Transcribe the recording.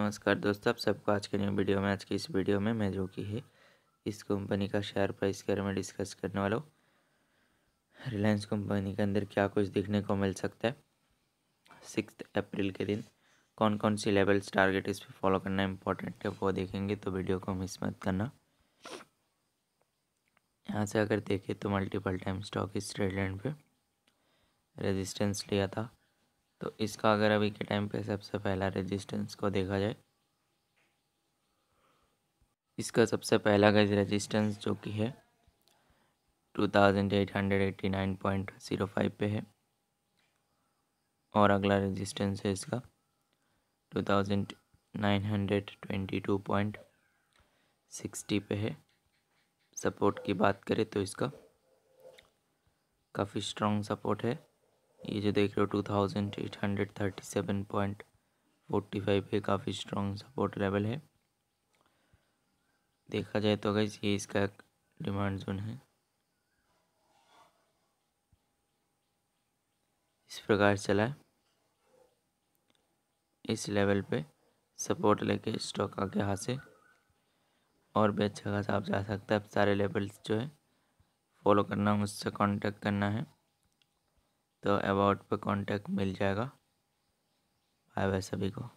नमस्कार दोस्तों आप सबको आज के न्यू वीडियो में आज की इस वीडियो में मैं जो कि है इस कंपनी का शेयर प्राइस के बारे में डिस्कस करने वाला हूँ रिलायंस कंपनी के अंदर क्या कुछ देखने को मिल सकता है सिक्स अप्रैल के दिन कौन कौन सी लेवल्स टारगेट इस पर फॉलो करना इंपॉर्टेंट है वो देखेंगे तो वीडियो को मिस मत करना यहाँ से अगर देखें तो मल्टीपल टाइम स्टॉक इस ट्रेड लाइन पर रेजिस्टेंस लिया था तो इसका अगर अभी के टाइम पे सबसे पहला रेजिस्टेंस को देखा जाए इसका सबसे पहला गज रेजिस्टेंस जो कि है two thousand eight hundred eighty nine point zero five पे है और अगला रेजिस्टेंस है इसका two thousand nine hundred twenty two point sixty पे है सपोर्ट की बात करें तो इसका काफ़ी स्ट्रॉन्ग सपोर्ट है ये जो देख रहे हो two thousand eight hundred thirty seven point forty five पे काफ़ी स्ट्रॉन्ग सपोर्ट लेवल है देखा जाए तो अगर ये इसका डिमांड जोन है इस प्रकार चला है इस लेवल पे सपोर्ट लेके स्टॉक आके हाथ से और भी अच्छा खासा आप जा सकते हैं अब सारे लेवल्स जो है फॉलो करना मुझसे कांटेक्ट करना है तो अबाउट पे कांटेक्ट मिल जाएगा बाय बाय सभी को